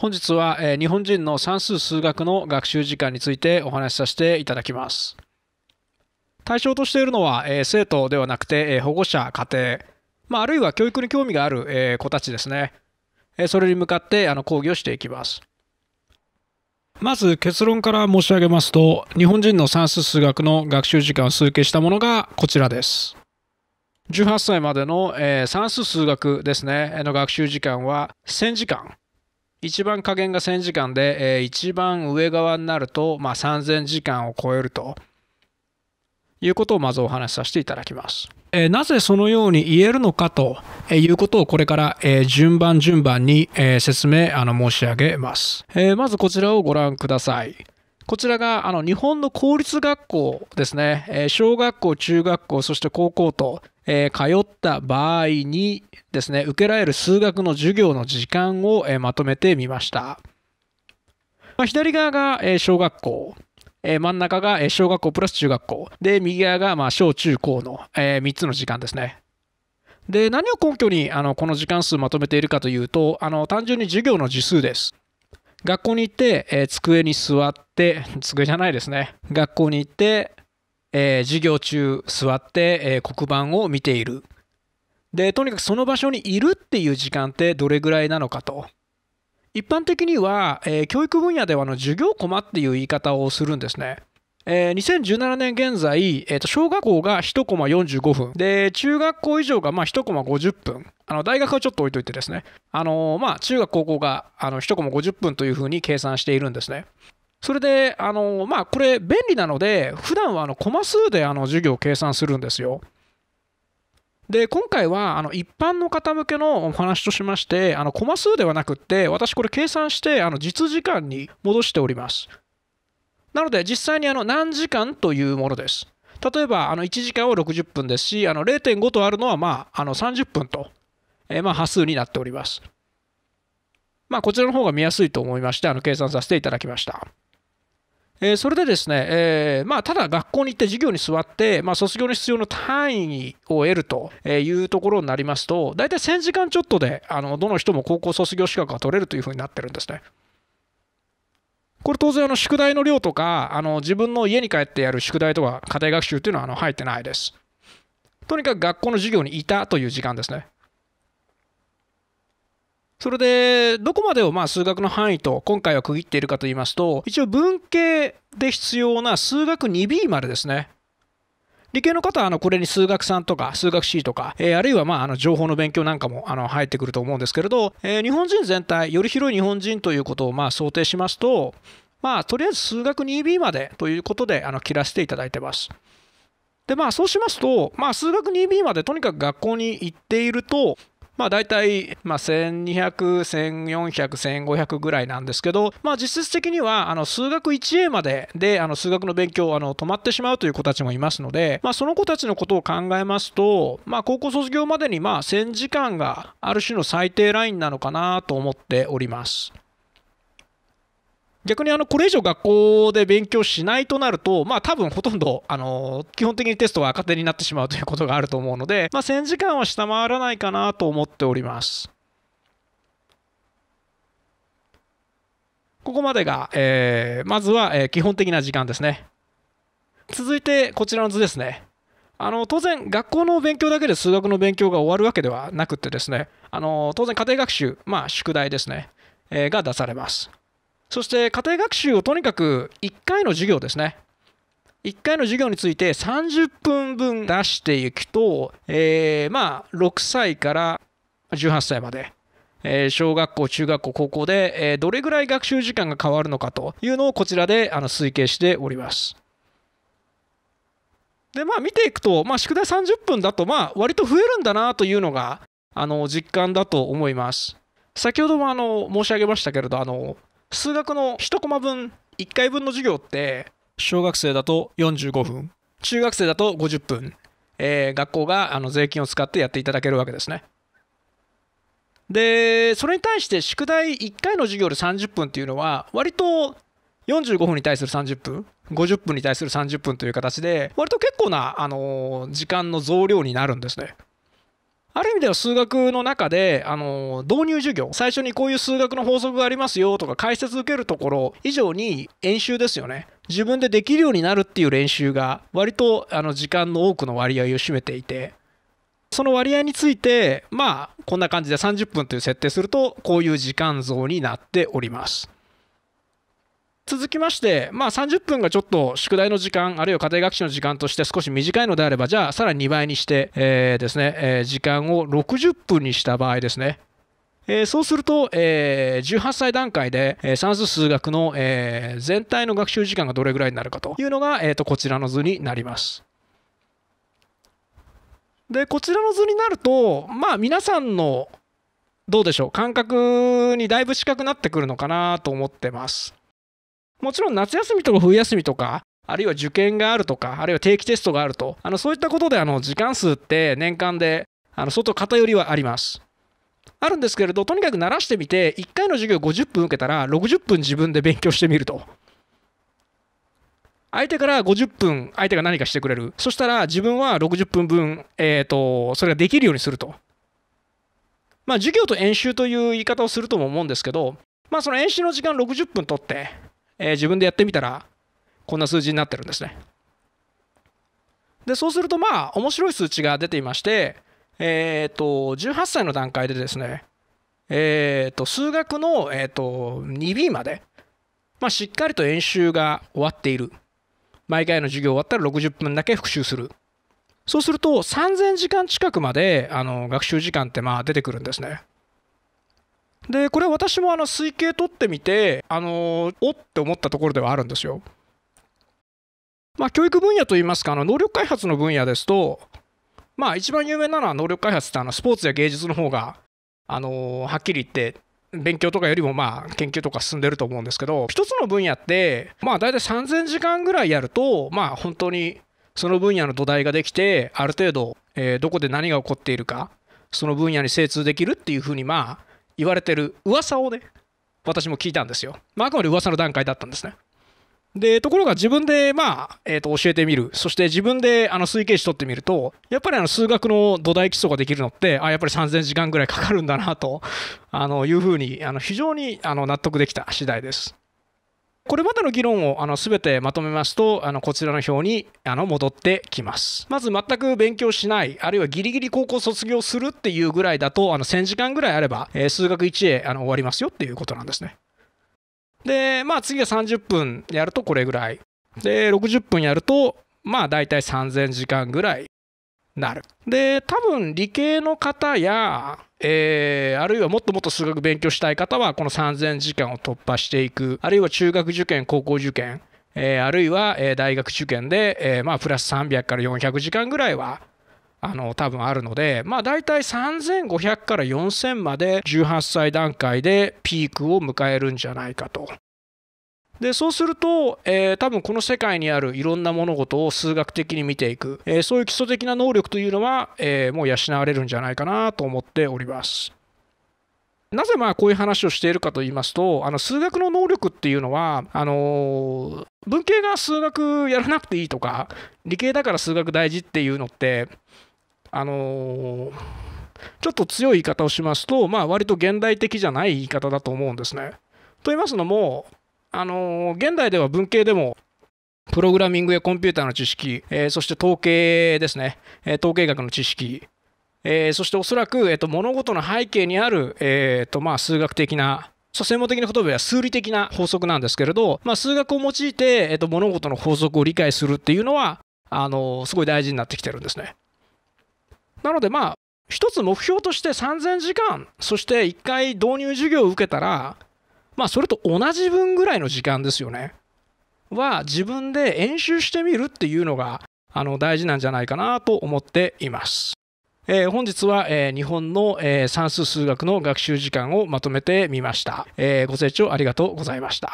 本日は、え日本人の算数数学の学習時間についてお話しさせていただきます。対象としているのは、え生徒ではなくて、え保護者、家庭、まあ、あるいは教育に興味がある、え子たちですね。えそれに向かってあの講義をしていきます。まず結論から申し上げますと、日本人の算数数学の学習時間を数計したものがこちらです。18歳までの、え算数数学ですね、の学習時間は1000時間。一番下限が1000時間で、えー、一番上側になると、まあ、3000時間を超えるということをまずお話しさせていただきます。えー、なぜそのように言えるのかということをこれから、えー、順番順番に、えー、説明あの申し上げます、えまずこちらをご覧ください。こちらがあの日本の公立学校ですね、え小学校、中学校、そして高校と、え通った場合にですね、受けられる数学の授業の時間を、えまとめてみました。まあ、左側が、え小学校。え真ん中が、え小学校プラス中学校。で、右側が、ま小中高の、え3つの時間ですね。で、何を根拠にあのこの時間数まとめているかというと、あの単純に授業の時数です。学校に行って、えー、机に座って、机じゃないですね。学校に行って、えー、授業中座って、えー、黒板を見ている。で、とにかくその場所にいるっていう時間ってどれぐらいなのかと。一般的には、え教育分野ではの授業駒っていう言い方をするんですね。えー、2017年現在、えー、と小学校が1コマ45分で中学校以上がまあ1コマ50分あの大学はちょっと置いといてですね、あのまあ、中学高校があの1コマ50分というふうに計算しているんですね。それで、あのまあ、これ便利なので普段はあのコマ数であの授業を計算するんですよ。で今回はあの一般の方向けのお話としましてあのコマ数ではなくって私これ計算してあの実時間に戻しております。なので実際にあの何時間というものです。例えばあの1時間を60分ですし、あの0.5とあるのはまああの30分と、えー、まあ端数になっております。まあ、こちらの方が見やすいと思いまして、あの計算させていただきました。えー、それでですね、えー、まあ、ただ学校に行って授業に座って、まあ、卒業に必要な単位を得るというところになりますと、大体1000時間ちょっとで、あのどの人も高校卒業資格が取れるというふうになってるんですね。これ当然あの宿題の量とかあの自分の家に帰ってやる宿題とか家庭学習っていうのはあの入ってないです。とにかく学校の授業にいたという時間ですね。それでどこまでをまあ数学の範囲と今回は区切っているかと言いますと一応文系で必要な数学 2B までですね理系の方はあのこれに数学3とか数学 C とか、えー、あるいはまああの情報の勉強なんかもあの入ってくると思うんですけれど、えー、日本人全体より広い日本人ということをまあ想定しますとまあとりあえず数学 2B までということであの切らせていただいてます。でまあそうしますと、まあ、数学 2B までとにかく学校に行っているとまあ大体、まあ、1200、1400、1500ぐらいなんですけど、まあ実質的には、あの、数学 1A までで、あの、数学の勉強、あの、止まってしまうという子たちもいますので、まあその子たちのことを考えますと、まあ高校卒業までに、まあ1000時間がある種の最低ラインなのかなと思っております。逆にあのこれ以上学校で勉強しないとなると、まあ、多分ほとんどあの基本的にテストが赤手になってしまうということがあると思うので、まあ、1000時間は下回らないかなと思っております。ここまでが、えー、まずは、え基本的な時間ですね。続いてこちらの図ですね。あの当然、学校の勉強だけで数学の勉強が終わるわけではなくてですね、あの当然、家庭学習、まあ、宿題ですね、えー、が出されます。そして家庭学習をとにかく1回の授業ですね。1回の授業について30分分出していくと、えー、まあ6歳から18歳まで、えー、小学校、中学校、高校で、えー、どれぐらい学習時間が変わるのかというのをこちらであの推計しております。でまあ見ていくと、まあ、宿題30分だとまあ割と増えるんだなというのがあの実感だと思います。先ほどもあの申し上げましたけれどあの数学の1コマ分1回分の授業って小学生だと45分中学生だと50分、えー、学校があの税金を使ってやっていただけるわけですね。でそれに対して宿題1回の授業で30分っていうのは割と45分に対する30分50分に対する30分という形で割と結構な、あの時間の増量になるんですね。ある意味では数学の中で、あの、導入授業、最初にこういう数学の法則がありますよとか解説受けるところ以上に演習ですよね。自分でできるようになるっていう練習が割とあの時間の多くの割合を占めていて、その割合について、まあ、こんな感じで30分という設定すると、こういう時間像になっております。続きまして、まあ、30分がちょっと宿題の時間、あるいは家庭学習の時間として少し短いのであれば、じゃあさらに2倍にして、えー、ですね、えー、時間を60分にした場合ですね、えー、そうすると、えー、18歳段階で、えー、算数数学の、えー、全体の学習時間がどれぐらいになるかというのが、えーと、とこちらの図になります。でこちらの図になるとまあ皆さんのどうでしょう感覚にだいぶ近くなってくるのかなと思ってます。もちろん夏休みとか冬休みとか、あるいは受験があるとか、あるいは定期テストがあると、あのそういったことであの時間数って年間であの相当偏りはあります。あるんですけれど、とにかく慣らしてみて、1回の授業50分受けたら、60分自分で勉強してみると。相手から50分、相手が何かしてくれる。そしたら、自分は60分分、えっ、ー、と、それができるようにすると。まあ、授業と演習という言い方をするとも思うんですけど、まあ、その演習の時間60分取って、えー、自分でやってみたらこんな数字になってるんですね。でそうするとまあ面白い数値が出ていましてえっ、と18歳の段階でですねえっ、と数学の、えーと、と 2B まで、まあ、しっかりと演習が終わっている毎回の授業終わったら60分だけ復習するそうすると3000時間近くまであの学習時間ってまあ出てくるんですね。でこれ私もあの推計取ってみてあのおって思ったところではあるんですよ。まあ、教育分野といいますかあの能力開発の分野ですとまあ一番有名なのは能力開発ってあのスポーツや芸術の方があのはっきり言って勉強とかよりもまあ研究とか進んでると思うんですけど一つの分野ってまあ大体3,000時間ぐらいやるとまあ本当にその分野の土台ができてある程度えどこで何が起こっているかその分野に精通できるっていうふうにまあ言われてる噂をね私も聞いたんですよ、まあ、あくまで噂の段階だったんですねでところが自分で、まあえー、と教えてみるそして自分であの推計値取ってみるとやっぱりあの数学の土台基礎ができるのってあやっぱり3000時間ぐらいかかるんだなとあのいうふうにあの非常にあの納得できた次第です。これまでの議論をあの全てまとめますとあのこちらの表にあの戻ってきますまず全く勉強しないあるいはギリギリ高校卒業するっていうぐらいだとあの1000時間ぐらいあれば、えー、数学1へあの終わりますよっていうことなんですねでまあ次が30分やるとこれぐらいで60分やるとまあ大体3000時間ぐらいなる。で多分理系の方やえー、あるいはもっともっと数学勉強したい方はこの3000時間を突破していくあるいは中学受験高校受験、えー、あるいは、大学受験で、えー、まあプラス300から400時間ぐらいはあの多分あるのでまあ大体3500から4000まで18歳段階でピークを迎えるんじゃないかとでそうすると、えー、多分この世界にあるいろんな物事を数学的に見ていく、えー、そういう基礎的な能力というのは、えー、もう養われるんじゃないかなと思っております。なぜまあこういう話をしているかと言いますと、あの数学の能力っていうのは、あの文系が数学やらなくていいとか、理系だから数学大事っていうのって、あのちょっと強い言い方をしますと、まあ割と現代的じゃない言い方だと思うんですね。と言いますのも、あの現代では文系でもプログラミングやコンピューターの知識、えー、そして統計ですね、えー、統計学の知識、えー、そしておそらく、えーと、物事の背景にある、えーとまあ、数学的な専門的な言葉は数理的な法則なんですけれど、まあ、数学を用いて、えーと、物事の法則を理解するっていうのはあのすごい大事になってきてるんですね。なのでまあ一つ目標として3000時間そして1回導入授業を受けたらまあ、それと同じ分ぐらいの時間ですよね。は自分で演習してみるっていうのがあの大事なんじゃないかなと思っています。えー、本日は、えー、日本の、えー、算数数学の学習時間をまとめてみました、えご清聴ありがとうございました。